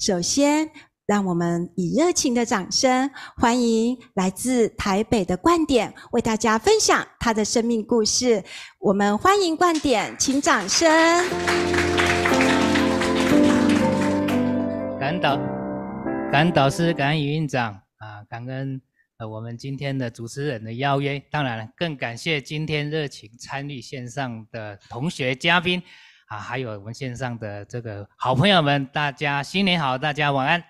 首先，让我们以热情的掌声欢迎来自台北的冠点为大家分享他的生命故事。我们欢迎冠点，请掌声。感恩导，感恩导师，感恩李院长啊，感恩呃我们今天的主持人的邀约。当然了，更感谢今天热情参与线上的同学嘉宾。啊，还有我们线上的这个好朋友们，大家新年好，大家晚安。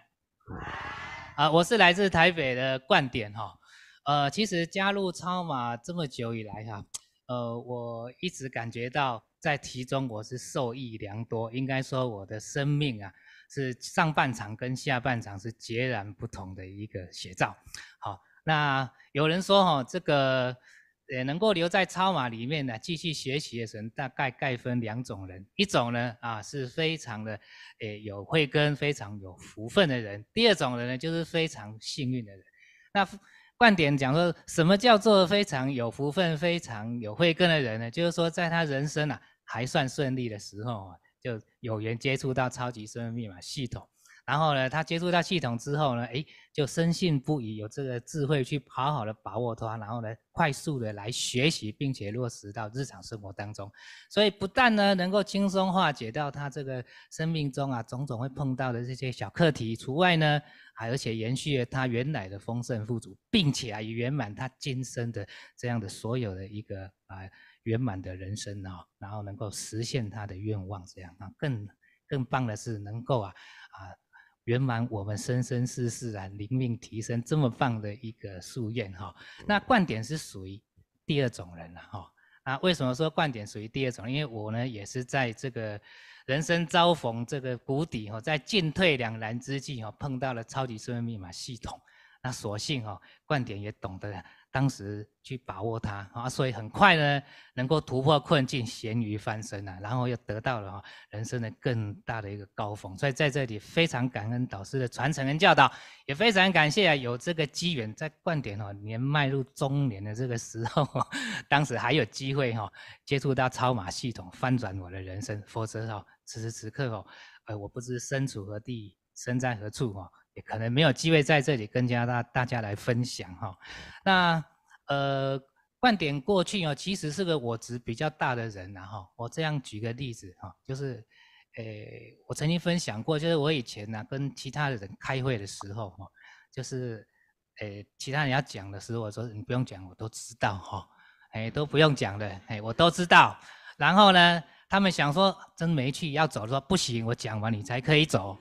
啊，我是来自台北的冠点哈。呃，其实加入超马这么久以来哈，呃，我一直感觉到在其中我是受益良多，应该说我的生命啊是上半场跟下半场是截然不同的一个写照。好，那有人说哈，这个。也能够留在超码里面呢，继续学习的人，大概概分两种人，一种呢啊是非常的，诶有慧根，非常有福分的人；第二种人呢就是非常幸运的人。那观点讲说什么叫做非常有福分、非常有慧根的人呢？就是说在他人生啊还算顺利的时候啊，就有缘接触到超级身份密码系统。然后呢，他接触到系统之后呢，哎，就深信不疑，有这个智慧去好好的把握它，然后呢，快速的来学习，并且落实到日常生活当中。所以不但呢，能够轻松化解到他这个生命中啊，种种会碰到的这些小课题，除外呢，还而且延续了他原来的丰盛富足，并且啊圆满他今生的这样的所有的一个啊圆满的人生啊，然后能够实现他的愿望，这样啊，更更棒的是能够啊啊。圆满，我们生生世世啊，灵命提升这么棒的一个夙愿哈。那冠点是属于第二种人了哈。啊，为什么说冠点属于第二种？因为我呢也是在这个人生遭逢这个谷底哈，在进退两难之际哈，碰到了超级生命密码系统，那所幸哈，冠点也懂得。当时去把握它啊，所以很快呢，能够突破困境，咸鱼翻身了，然后又得到了哈人生的更大的一个高峰。所以在这里非常感恩导师的传承跟教导，也非常感谢啊有这个机缘在冠点哈年迈入中年的这个时候，当时还有机会哈接触到超马系统翻转我的人生，否则哈此时此刻哦，呃我不知身处何地，身在何处哈。也可能没有机会在这里跟家大大家来分享哈，那呃，观点过去哦，其实是个我值比较大的人哈。我这样举个例子哈，就是，诶，我曾经分享过，就是我以前呢跟其他的人开会的时候哈，就是，诶，其他人要讲的时候，我说你不用讲，我都知道哈，哎都不用讲的，哎我都知道。然后呢，他们想说真没去要走，说不行，我讲完你才可以走。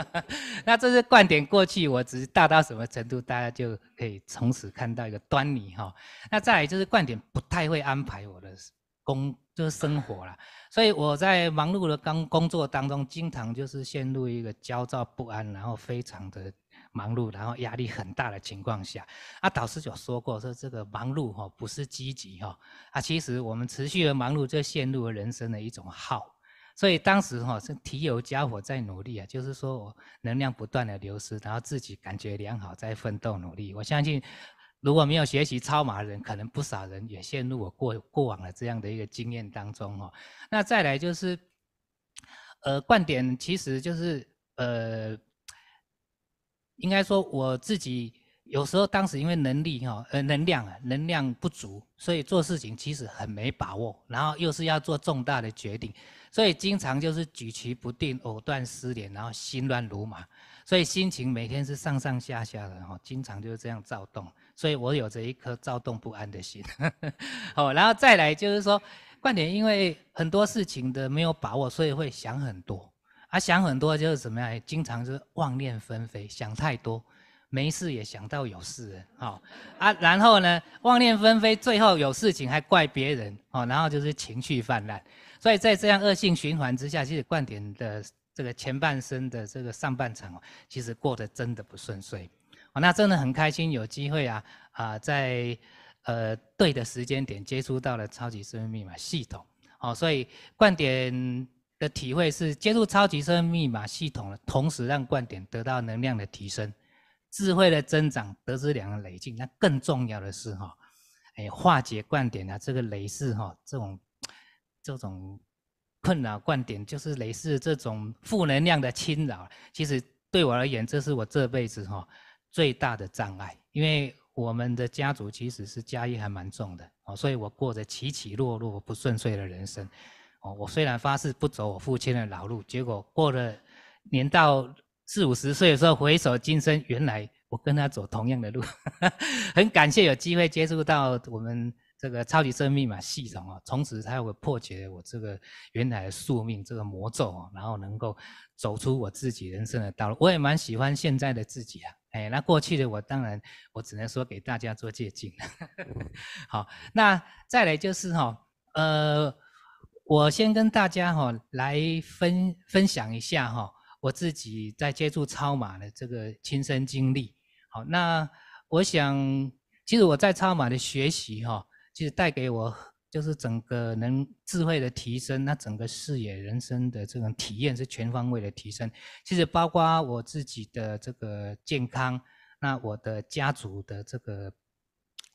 那这是惯点过去，我只是大到什么程度，大家就可以从此看到一个端倪哈。那再就是惯点不太会安排我的工，就是生活了，所以我在忙碌的刚工作当中，经常就是陷入一个焦躁不安，然后非常的。忙碌，然后压力很大的情况下，啊，导师就说过说这个忙碌哈不是积极哈啊，其实我们持续的忙碌就陷入了人生的一种耗，所以当时哈是提油加火在努力啊，就是说我能量不断的流失，然后自己感觉良好在奋斗努力。我相信，如果没有学习超的人，可能不少人也陷入我过过往的这样的一个经验当中哦。那再来就是，呃，观点其实就是呃。应该说我自己有时候当时因为能力哈呃能量能量不足，所以做事情其实很没把握，然后又是要做重大的决定，所以经常就是举棋不定、藕断丝连，然后心乱如麻，所以心情每天是上上下下的哈，经常就是这样躁动，所以我有着一颗躁动不安的心。好，然后再来就是说，冠点因为很多事情的没有把握，所以会想很多。啊，想很多就是怎么样？经常就是妄念纷飞，想太多，没事也想到有事人，好啊。然后呢，妄念纷飞，最后有事情还怪别人，哦。然后就是情绪泛滥，所以在这样恶性循环之下，其实冠点的这个前半生的这个上半场，其实过得真的不顺遂，哦。那真的很开心有机会啊啊，在呃对的时间点接触到了超级身份密码系统，哦。所以冠点。体会是接触超级命密码系统的同时，让观点得到能量的提升，智慧的增长，得知两个累进。那更重要的是哈，哎，化解观点啊，这个雷士哈，这种这种困扰观点，就是雷士这种负能量的侵扰。其实对我而言，这是我这辈子哈最大的障碍，因为我们的家族其实是家业还蛮重的哦，所以我过着起起落落不顺遂的人生。我虽然发誓不走我父亲的老路，结果过了年到四五十岁的时候，回首今生，原来我跟他走同样的路。很感谢有机会接触到我们这个超级生命密码系统啊，从此他会破解我这个原来的宿命这个魔咒啊，然后能够走出我自己人生的道路。我也蛮喜欢现在的自己啊，哎，那过去的我当然我只能说给大家做借鉴。好，那再来就是哈，呃。我先跟大家哈来分分享一下哈，我自己在接触超马的这个亲身经历。好，那我想，其实我在超马的学习哈，其实带给我就是整个能智慧的提升，那整个视野、人生的这种体验是全方位的提升。其实包括我自己的这个健康，那我的家族的这个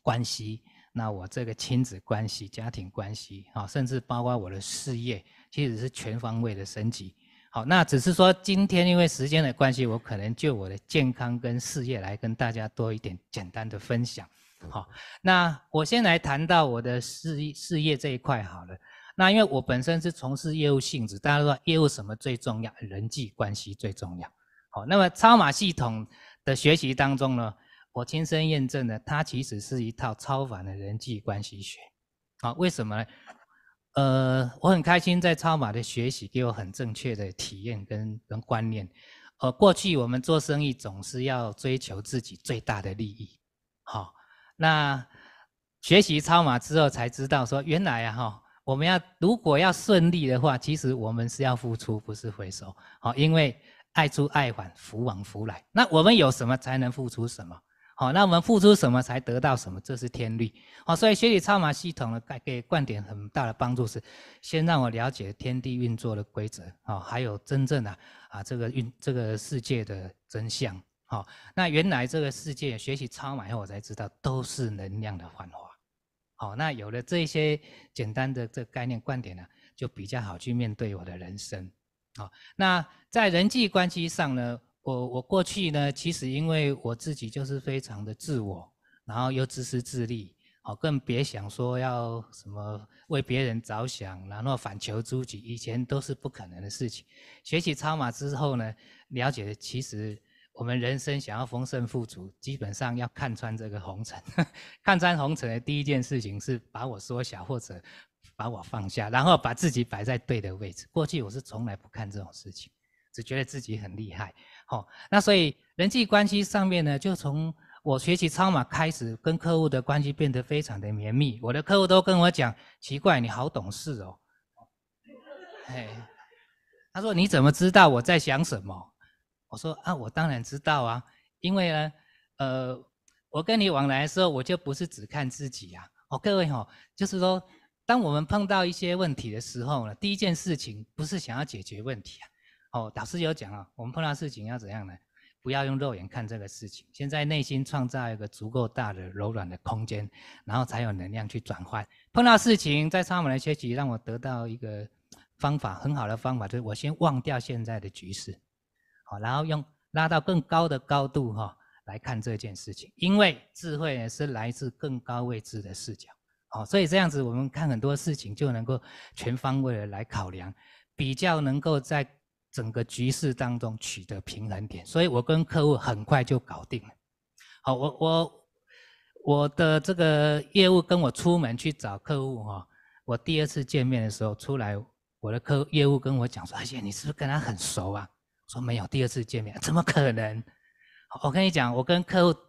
关系。那我这个亲子关系、家庭关系，甚至包括我的事业，其实是全方位的升级。好，那只是说今天因为时间的关系，我可能就我的健康跟事业来跟大家多一点简单的分享。好，那我先来谈到我的事事业这一块好了。那因为我本身是从事业务性质，大家都说业务什么最重要？人际关系最重要。好，那么超马系统的学习当中呢？我亲身验证的，它其实是一套超凡的人际关系学，好，为什么呢？呃，我很开心在超马的学习，给我很正确的体验跟跟观念。呃，过去我们做生意总是要追求自己最大的利益，好，那学习超马之后才知道，说原来啊哈，我们要如果要顺利的话，其实我们是要付出，不是回收，好，因为爱出爱返，福往福来。那我们有什么才能付出什么？好，那我们付出什么才得到什么？这是天律。好，所以学习超马系统呢，给给观点很大的帮助是，先让我了解天地运作的规则，好，还有真正的啊这个运这个世界的真相。好，那原来这个世界学习超马以后，我才知道都是能量的幻化。好，那有了这些简单的这概念观点呢，就比较好去面对我的人生。好，那在人际关系上呢？我我过去呢，其实因为我自己就是非常的自我，然后又自私自利，好，更别想说要什么为别人着想，然后反求诸己，以前都是不可能的事情。学习超马之后呢，了解其实我们人生想要丰盛富足，基本上要看穿这个红尘。看穿红尘的第一件事情是把我缩小或者把我放下，然后把自己摆在对的位置。过去我是从来不看这种事情，只觉得自己很厉害。哦，那所以人际关系上面呢，就从我学习超马开始，跟客户的关系变得非常的绵密。我的客户都跟我讲，奇怪，你好懂事哦。哎，他说你怎么知道我在想什么？我说啊，我当然知道啊，因为呢，呃，我跟你往来的时候，我就不是只看自己啊。哦，各位哈，就是说，当我们碰到一些问题的时候呢，第一件事情不是想要解决问题啊。哦，导师有讲啊，我们碰到事情要怎样呢？不要用肉眼看这个事情，先在内心创造一个足够大的柔软的空间，然后才有能量去转换。碰到事情，在上文的学习让我得到一个方法，很好的方法就是我先忘掉现在的局势，好，然后用拉到更高的高度哈来看这件事情，因为智慧呢是来自更高位置的视角，好，所以这样子我们看很多事情就能够全方位的来考量，比较能够在。整个局势当中取得平衡点，所以我跟客户很快就搞定了。好，我我我的这个业务跟我出门去找客户哈，我第二次见面的时候出来，我的客业务跟我讲说：“哎呀，你是不是跟他很熟啊？”说没有，第二次见面怎么可能？我跟你讲，我跟客户。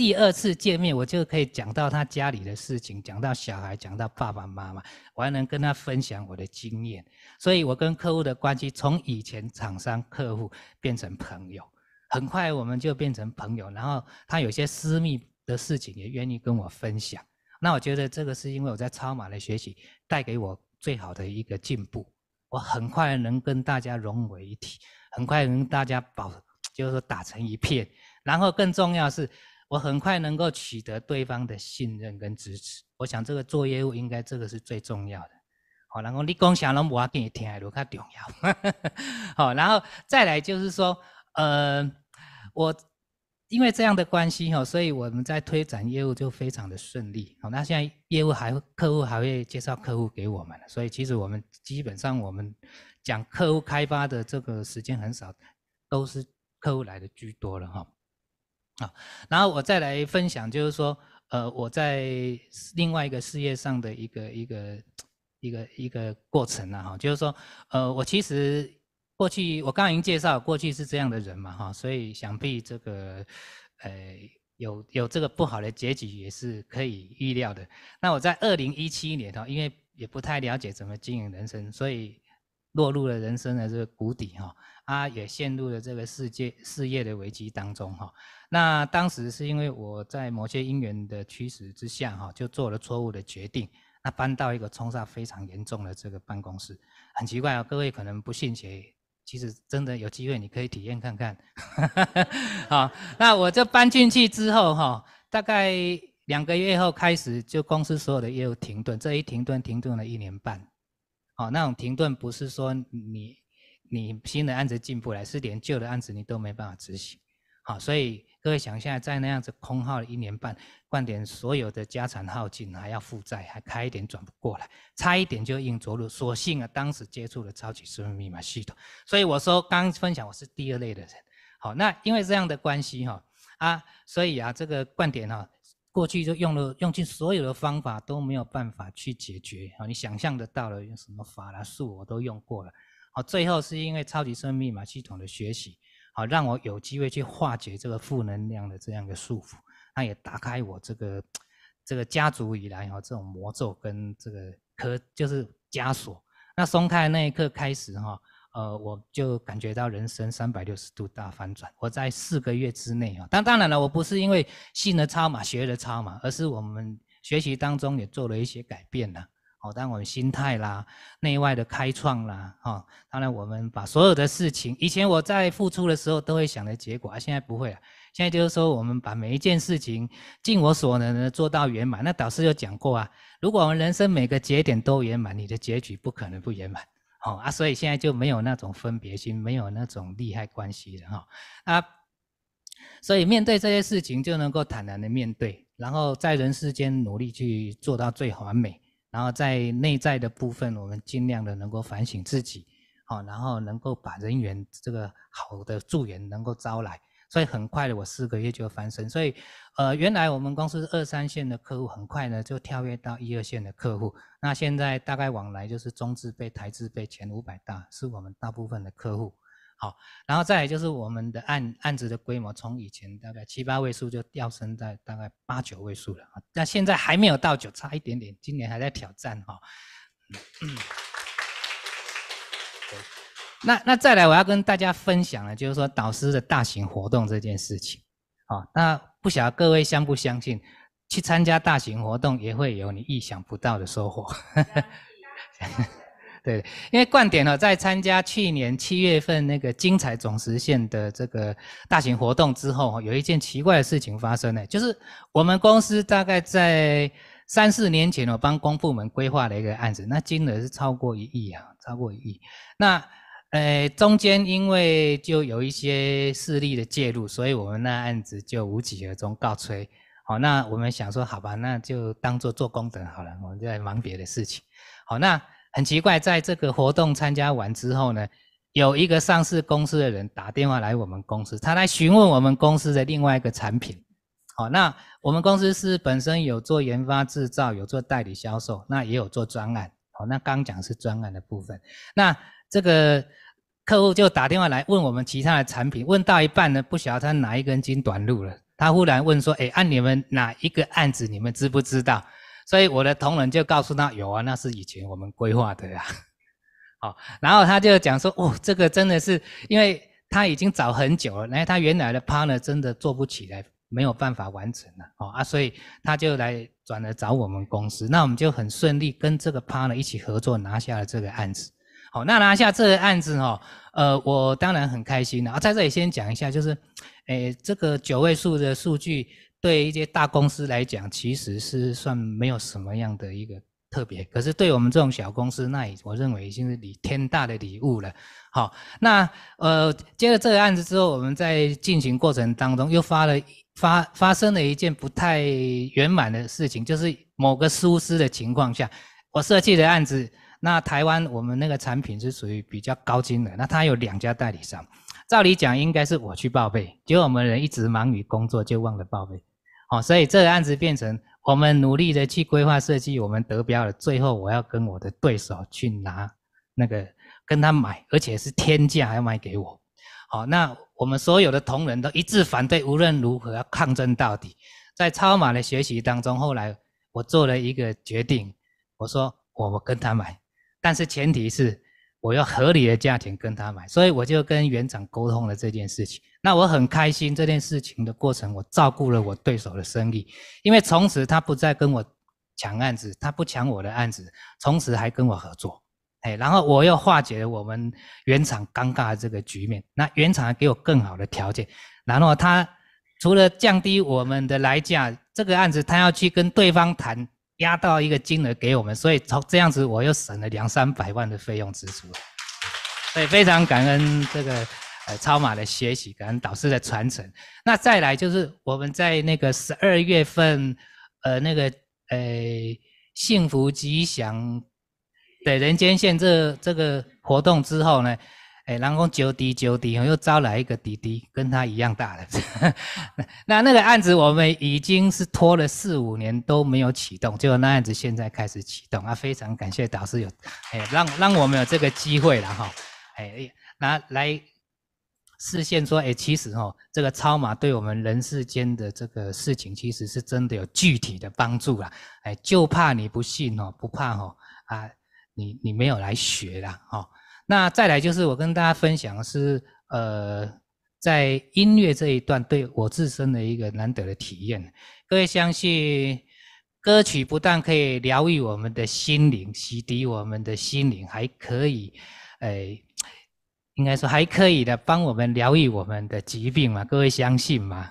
第二次见面，我就可以讲到他家里的事情，讲到小孩，讲到爸爸妈妈，我还能跟他分享我的经验。所以，我跟客户的关系从以前厂商客户变成朋友，很快我们就变成朋友。然后，他有些私密的事情也愿意跟我分享。那我觉得这个是因为我在超马的学习带给我最好的一个进步。我很快能跟大家融为一体，很快跟大家保，就是说打成一片。然后，更重要是。我很快能够取得对方的信任跟支持，我想这个做业务应该这个是最重要的。好，然后你讲啥了，我要给你听，还比较重要。好，然后再来就是说，呃，我因为这样的关系哈，所以我们在推展业务就非常的顺利。好，那现在业务还客户还会介绍客户给我们，所以其实我们基本上我们讲客户开发的这个时间很少，都是客户来的居多了哈。啊，然后我再来分享，就是说，呃，我在另外一个事业上的一个一个一个一个过程啊，哈，就是说，呃，我其实过去我刚已经介绍，过去是这样的人嘛，哈，所以想必这个，呃。有有这个不好的结局也是可以预料的。那我在二零一七年哈，因为也不太了解怎么经营人生，所以。落入了人生的这个谷底哈，啊也陷入了这个世界事业的危机当中哈。那当时是因为我在某些因缘的驱使之下哈，就做了错误的决定，那搬到一个冲煞非常严重的这个办公室。很奇怪啊，各位可能不信邪，其实真的有机会你可以体验看看。好，那我就搬进去之后哈，大概两个月后开始，就公司所有的业务停顿，这一停顿停顿了一年半。好，那种停顿不是说你你新的案子进不来，是连旧的案子你都没办法执行。好，所以各位想一下，在那样子空耗了一年半，冠点所有的家产耗尽，还要负债，还开一点转不过来，差一点就硬着陆。所幸啊，当时接触了超级身份密码系统，所以我说刚分享我是第二类的人。好，那因为这样的关系哈啊，所以啊这个冠点哈。过去就用了用尽所有的方法都没有办法去解决啊！你想象得到的用什么法啦术我都用过了，好，最后是因为超级生命密码系统的学习，好让我有机会去化解这个负能量的这样一个束缚，那也打开我这个这个家族以来哈这种魔咒跟这个科就是枷锁，那松开那一刻开始哈。呃，我就感觉到人生三百六十度大反转。我在四个月之内啊，当当然了，我不是因为信了差嘛，学了差嘛，而是我们学习当中也做了一些改变了。哦，当然我们心态啦，内外的开创啦，哈，当然我们把所有的事情，以前我在付出的时候都会想的结果，啊，现在不会了。现在就是说，我们把每一件事情尽我所能的做到圆满。那导师就讲过啊，如果我们人生每个节点都圆满，你的结局不可能不圆满。好啊，所以现在就没有那种分别心，没有那种利害关系了哈啊，所以面对这些事情就能够坦然的面对，然后在人世间努力去做到最完美，然后在内在的部分我们尽量的能够反省自己，好，然后能够把人缘这个好的助缘能够招来。所以很快的，我四个月就翻身。所以，呃，原来我们公司二三线的客户，很快呢就跳跃到一二线的客户。那现在大概往来就是中资被台资被前五百大是我们大部分的客户。好，然后再来就是我们的案案子的规模，从以前大概七八位数就飙升在大概八九位数了。但现在还没有到九，差一点点，今年还在挑战哈。那那再来，我要跟大家分享的，就是说导师的大型活动这件事情，啊，那不晓得各位相不相信，去参加大型活动也会有你意想不到的收获。对，因为冠点呢在参加去年七月份那个精彩总实现的这个大型活动之后，有一件奇怪的事情发生呢，就是我们公司大概在三四年前，我帮公部门规划了一个案子，那金额是超过一亿啊，超过一亿，那。哎，中间因为就有一些势力的介入，所以我们那案子就无疾而终告吹。好，那我们想说，好吧，那就当做做功德好了。我们在忙别的事情。好，那很奇怪，在这个活动参加完之后呢，有一个上市公司的人打电话来我们公司，他来询问我们公司的另外一个产品。好，那我们公司是本身有做研发制造，有做代理销售，那也有做专案。好，那刚讲是专案的部分。那这个客户就打电话来问我们其他的产品，问到一半呢，不晓得他哪一根筋短路了。他忽然问说：“哎，按你们哪一个案子，你们知不知道？”所以我的同仁就告诉他：“有啊，那是以前我们规划的呀。”好，然后他就讲说：“哦，这个真的是因为他已经找很久了，来他原来的 partner 真的做不起来，没有办法完成了哦啊，所以他就来转来找我们公司。那我们就很顺利跟这个 partner 一起合作，拿下了这个案子。”好，那拿下这个案子哦，呃，我当然很开心了。啊，在这里先讲一下，就是，诶，这个九位数的数据对一些大公司来讲，其实是算没有什么样的一个特别，可是对我们这种小公司，那我认为已经是礼天大的礼物了。好，那呃，接了这个案子之后，我们在进行过程当中，又发了发发生了一件不太圆满的事情，就是某个疏失的情况下，我设计的案子。那台湾我们那个产品是属于比较高精的，那它有两家代理商，照理讲应该是我去报备，结果我们人一直忙于工作，就忘了报备，哦，所以这个案子变成我们努力的去规划设计，我们得标了，最后我要跟我的对手去拿那个跟他买，而且是天价要卖给我，好，那我们所有的同仁都一致反对，无论如何要抗争到底，在超马的学习当中，后来我做了一个决定，我说我跟他买。但是前提是我要合理的价钱跟他买，所以我就跟园长沟通了这件事情。那我很开心这件事情的过程，我照顾了我对手的生意，因为从此他不再跟我抢案子，他不抢我的案子，从此还跟我合作。哎，然后我又化解了我们原厂尴尬的这个局面，那原厂给我更好的条件，然后他除了降低我们的来价，这个案子他要去跟对方谈。压到一个金额给我们，所以从这样子，我又省了两三百万的费用支出。所以非常感恩这个，呃，超马的学习，感恩导师的传承。那再来就是我们在那个十二月份，呃，那个呃，幸福吉祥，对人间线这这个活动之后呢。哎，然后九弟九弟，又招来一个弟弟，跟他一样大的。那那个案子我们已经是拖了四五年都没有启动，结果那案子现在开始启动啊！非常感谢导师有，哎，让让我们有这个机会了哈。哎，那来实现说，哎，其实哦，这个超码对我们人世间的这个事情，其实是真的有具体的帮助了。哎，就怕你不信哦，不怕哦啊，你你没有来学了哦。那再来就是我跟大家分享是呃，在音乐这一段对我自身的一个难得的体验。各位相信歌曲不但可以疗愈我们的心灵，洗涤我们的心灵，还可以，哎，应该说还可以的，帮我们疗愈我们的疾病嘛？各位相信吗？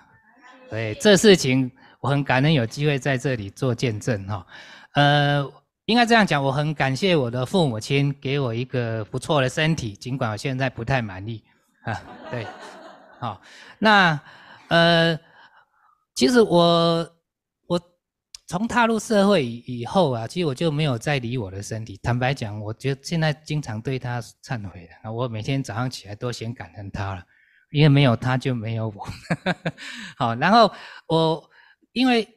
对，这事情我很感恩有机会在这里做见证哈，呃。应该这样讲，我很感谢我的父母亲给我一个不错的身体，尽管我现在不太满意，啊，对，好，那，呃，其实我我从踏入社会以后啊，其实我就没有再理我的身体。坦白讲，我觉得现在经常对他忏悔，我每天早上起来都先感恩他了，因为没有他就没有我。好，然后我因为。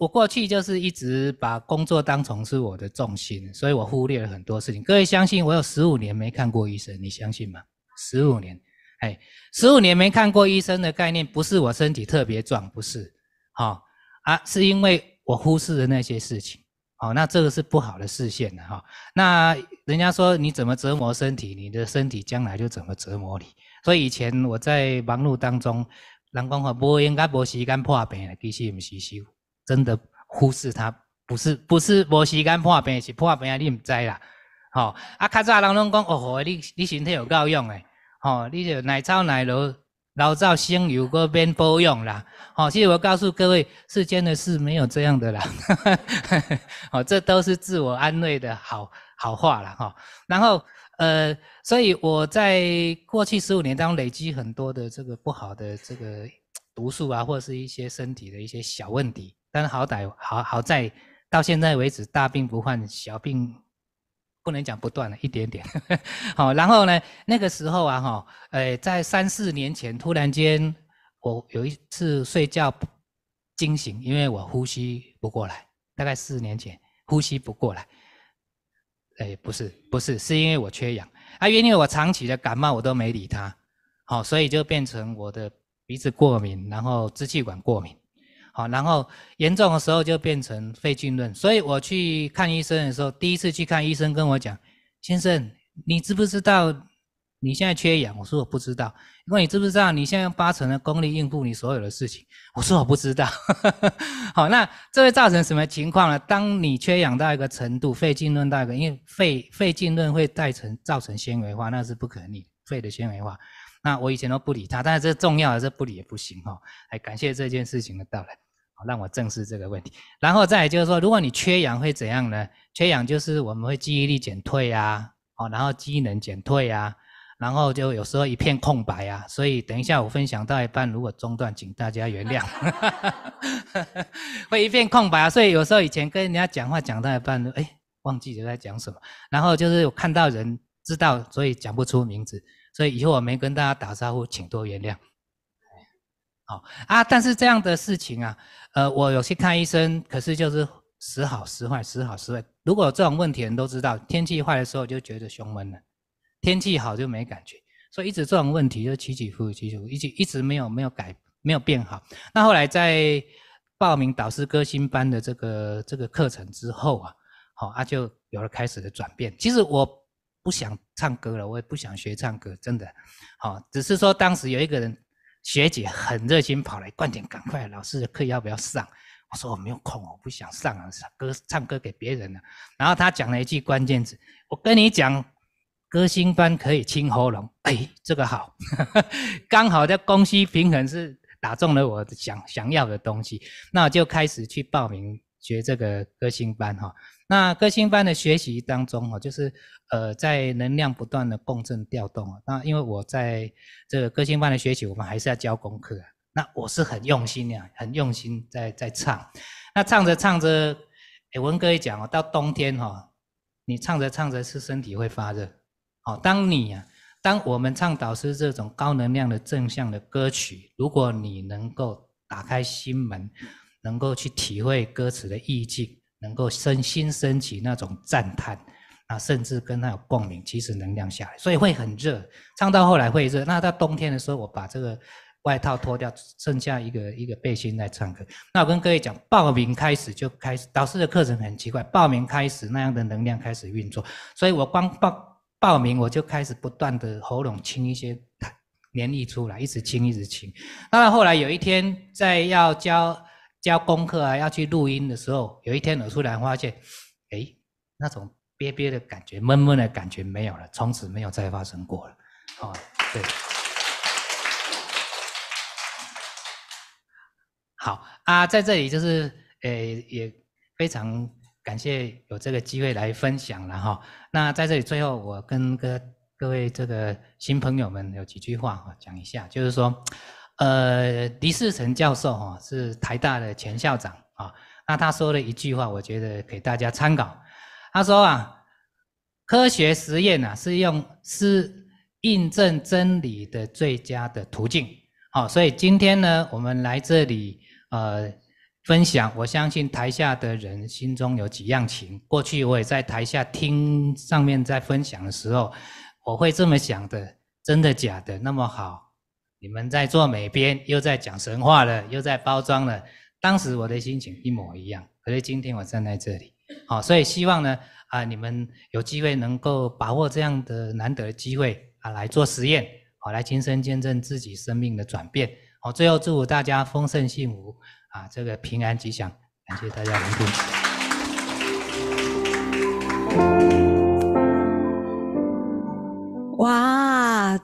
我过去就是一直把工作当成是我的重心，所以我忽略了很多事情。各位相信我有十五年没看过医生，你相信吗？十五年，哎，十五年没看过医生的概念，不是我身体特别壮，不是，哈啊，是因为我忽视了那些事情，好，那这个是不好的视线的哈。那人家说你怎么折磨身体，你的身体将来就怎么折磨你。所以以前我在忙碌当中，人讲话无应该无时间破病，其实唔是修。真的忽视他，不是不是没时间破病，是破病啊！你唔知啦，吼啊！较早人拢讲哦，你你身体有够用诶，吼！你就奶超奶老老造星有个边保养啦，吼！其实我告诉各位，世间的事没有这样的啦，哦，这都是自我安慰的好好话了哈。然后呃，所以我在过去十五年当中累积很多的这个不好的这个。毒素啊，或是一些身体的一些小问题，但是好歹好好在到现在为止，大病不患，小病不能讲不断了，一点点。好，然后呢，那个时候啊，哈，哎，在三四年前，突然间我有一次睡觉惊醒，因为我呼吸不过来，大概四年前呼吸不过来。哎，不是，不是，是因为我缺氧，啊，因为我长期的感冒，我都没理他，好，所以就变成我的。鼻子过敏，然后支气管过敏，好，然后严重的时候就变成肺浸润。所以我去看医生的时候，第一次去看医生，跟我讲：“先生，你知不知道你现在缺氧？”我说：“我不知道。”“那你知不知道你现在用八成的功力应付你所有的事情？”我说：“我不知道。”好，那这会造成什么情况呢？当你缺氧到一个程度，肺浸润到一个，因为肺肺浸润会带成造成纤维化，那是不可逆，肺的纤维化。那我以前都不理他，但是这重要的是不理也不行哦。哎，感谢这件事情的到来，好让我正视这个问题。然后再就是说，如果你缺氧会怎样呢？缺氧就是我们会记忆力减退啊，哦，然后机能减退啊，然后就有时候一片空白啊。所以等一下我分享到一半，如果中断，请大家原谅，会一片空白啊。所以有时候以前跟人家讲话讲到一半，哎，忘记在讲什么，然后就是有看到人知道，所以讲不出名字。所以以后我没跟大家打招呼，请多原谅。好啊，但是这样的事情啊，呃，我有去看医生，可是就是时好时坏，时好时坏。如果这种问题，人都知道，天气坏的时候就觉得胸闷了，天气好就没感觉。所以一直这种问题就起起伏伏，起伏，一直一直没有没有改，没有变好。那后来在报名导师歌星班的这个这个课程之后啊，好，啊就有了开始的转变。其实我。不想唱歌了，我也不想学唱歌，真的，好，只是说当时有一个人学姐很热心跑来灌点，赶快老师的课要不要上？我说我没有空，我不想上啊，唱歌唱歌给别人了。然后他讲了一句关键词，我跟你讲，歌星班可以清喉咙，哎，这个好，刚好在供需平衡是打中了我想想要的东西，那我就开始去报名。学这个歌星班哈，那歌星班的学习当中哈，就是呃在能量不断的共振调动啊。那因为我在这个歌星班的学习，我们还是要教功课。那我是很用心呀，很用心在在唱。那唱着唱着，哎，文哥也讲哦，到冬天哈，你唱着唱着是身体会发热。好，当你啊，当我们唱导师这种高能量的正向的歌曲，如果你能够打开心门。能够去体会歌词的意境，能够身心升起那种赞叹，啊，甚至跟他有共鸣，其实能量下来，所以会很热，唱到后来会热。那到冬天的时候，我把这个外套脱掉，剩下一个一个背心在唱歌。那我跟各位讲，报名开始就开始，导师的课程很奇怪，报名开始那样的能量开始运作，所以我光报报名我就开始不断的喉咙清一些黏液出来，一直清一直清。那后来有一天在要教。交功课啊，要去录音的时候，有一天我突然发现，哎，那种憋憋的感觉、闷闷的感觉没有了，从此没有再发生过了。哦，对。好啊，在这里就是，诶，也非常感谢有这个机会来分享了哈。那在这里最后，我跟各各位这个新朋友们有几句话哈，讲一下，就是说。呃，狄世成教授哈是台大的前校长啊。那他说了一句话，我觉得给大家参考。他说啊，科学实验啊、是用是印证真理的最佳的途径。好，所以今天呢，我们来这里呃分享，我相信台下的人心中有几样情。过去我也在台下听上面在分享的时候，我会这么想的：真的假的？那么好？你们在做美编，又在讲神话了，又在包装了。当时我的心情一模一样，可是今天我站在这里，好，所以希望呢，啊，你们有机会能够把握这样的难得机会啊，来做实验，好，来亲身见证自己生命的转变。好，最后祝大家丰盛幸福，啊，这个平安吉祥。感谢大家聆听。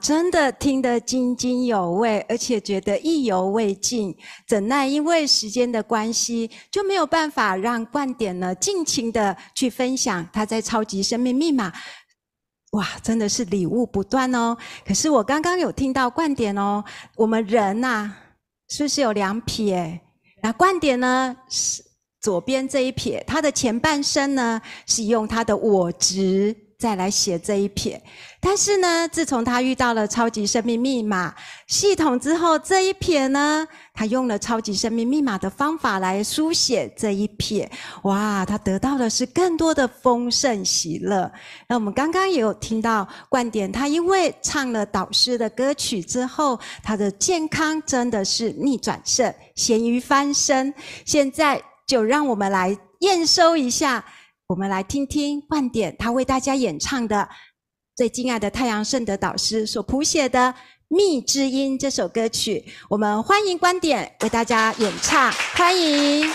真的听得津津有味，而且觉得意犹未尽。怎奈因为时间的关系，就没有办法让冠点呢尽情的去分享他在《超级生命密码》。哇，真的是礼物不断哦！可是我刚刚有听到冠点哦，我们人呐，是不是有两撇？那冠点呢是左边这一撇，他的前半生呢是用他的我执。再来写这一撇，但是呢，自从他遇到了超级生命密码系统之后，这一撇呢，他用了超级生命密码的方法来书写这一撇。哇，他得到的是更多的丰盛喜乐。那我们刚刚也有听到观点，他因为唱了导师的歌曲之后，他的健康真的是逆转胜，咸鱼翻身。现在就让我们来验收一下。我们来听听半点他为大家演唱的《最敬爱的太阳圣德导师》所谱写的《蜜之音》这首歌曲。我们欢迎观点为大家演唱，欢迎。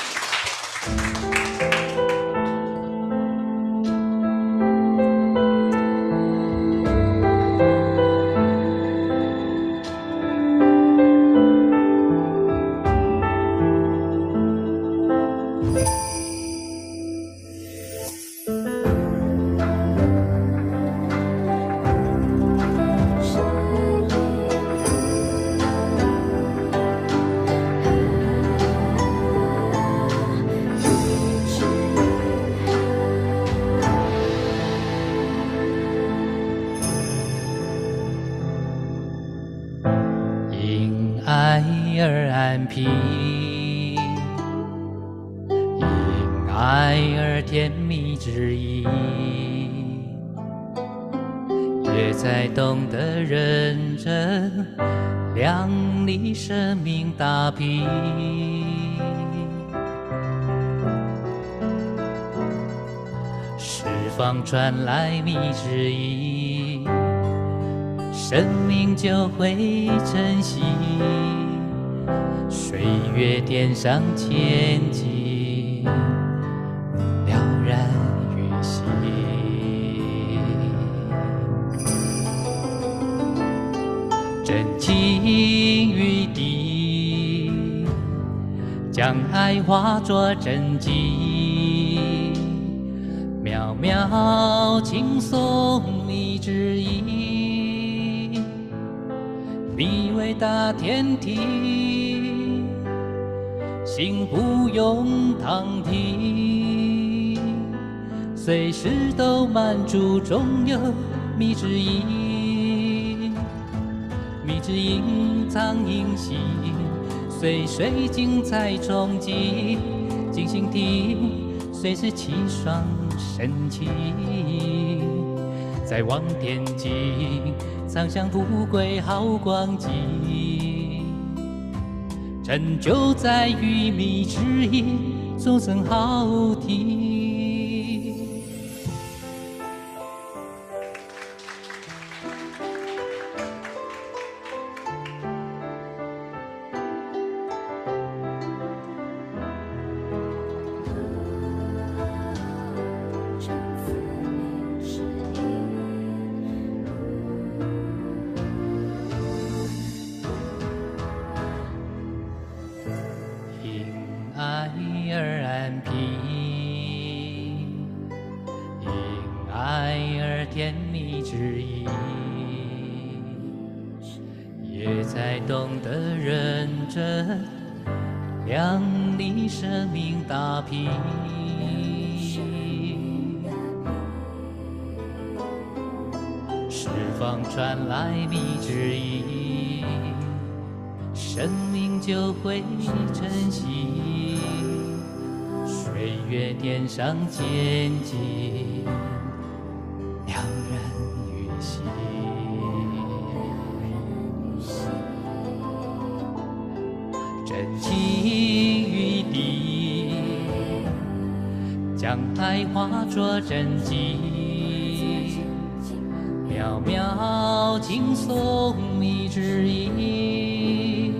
爱而安平，因爱而甜蜜之意，也在懂得认真，量你生命打拼。十方传来蜜之意。生命就会珍惜，岁月点上千金，了然于心。真情雨滴，将爱化作真迹，渺渺轻松，你知意。秘微大天梯，心不用躺平，随时都满足，总有秘指音，秘指音藏隐兮，随水静彩中际，静心听，随时清爽神清。再望天际。长相不归好光景，成就在于迷知音，终身好听。之意，生命就会珍惜；岁月点上笺记，了然于心。真情与地，将爱化作真迹。渺渺惊松迷之意。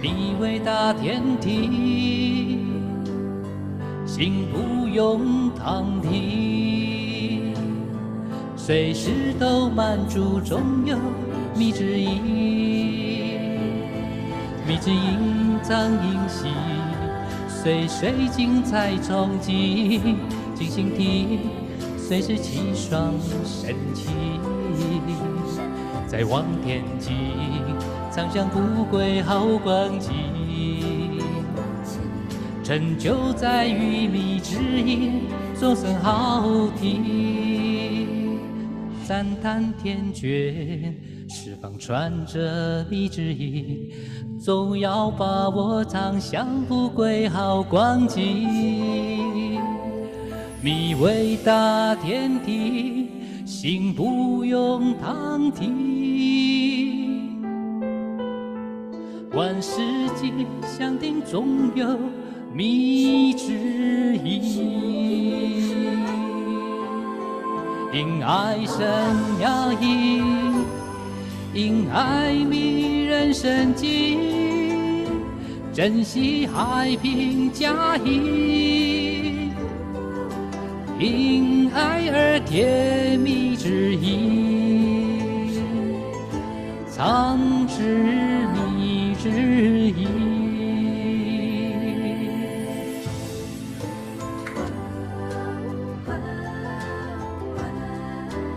必为大天地，心不用旁听，随时都满足。中有迷之音，迷之音藏音喜，随水静在中际，静心听。随是气霜神清，再望天际，藏香不归好光景。成就在玉米之音，所声好听，赞叹天绝，十方传着你旨意，总要把我藏香不归好光景。弥伟大天地，心不用旁听。万事皆相定，总有弥之意。因爱生压意，因爱迷人生疾。珍惜海平，加意。因爱而甜蜜之意，藏之。